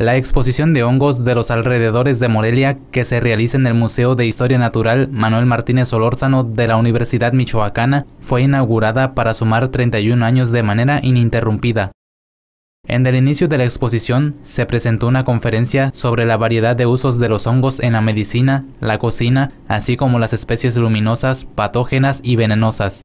La exposición de hongos de los alrededores de Morelia que se realiza en el Museo de Historia Natural Manuel Martínez Olórzano de la Universidad Michoacana fue inaugurada para sumar 31 años de manera ininterrumpida. En el inicio de la exposición se presentó una conferencia sobre la variedad de usos de los hongos en la medicina, la cocina, así como las especies luminosas, patógenas y venenosas.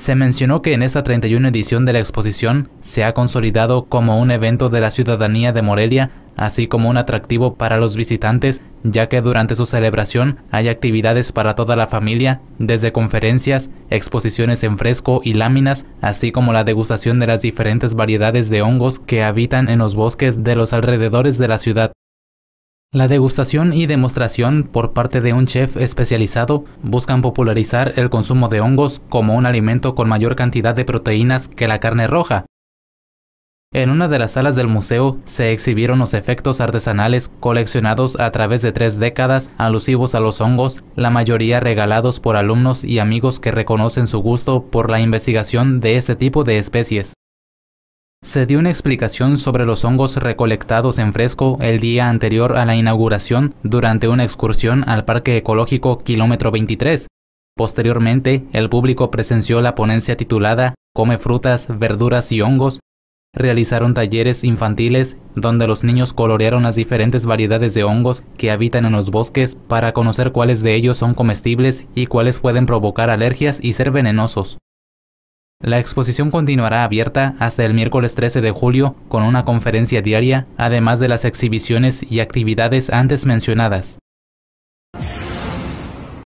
Se mencionó que en esta 31 edición de la exposición se ha consolidado como un evento de la ciudadanía de Morelia, así como un atractivo para los visitantes, ya que durante su celebración hay actividades para toda la familia, desde conferencias, exposiciones en fresco y láminas, así como la degustación de las diferentes variedades de hongos que habitan en los bosques de los alrededores de la ciudad. La degustación y demostración por parte de un chef especializado buscan popularizar el consumo de hongos como un alimento con mayor cantidad de proteínas que la carne roja. En una de las salas del museo se exhibieron los efectos artesanales coleccionados a través de tres décadas alusivos a los hongos, la mayoría regalados por alumnos y amigos que reconocen su gusto por la investigación de este tipo de especies. Se dio una explicación sobre los hongos recolectados en fresco el día anterior a la inauguración durante una excursión al Parque Ecológico Kilómetro 23. Posteriormente, el público presenció la ponencia titulada Come frutas, verduras y hongos. Realizaron talleres infantiles donde los niños colorearon las diferentes variedades de hongos que habitan en los bosques para conocer cuáles de ellos son comestibles y cuáles pueden provocar alergias y ser venenosos. La exposición continuará abierta hasta el miércoles 13 de julio con una conferencia diaria, además de las exhibiciones y actividades antes mencionadas.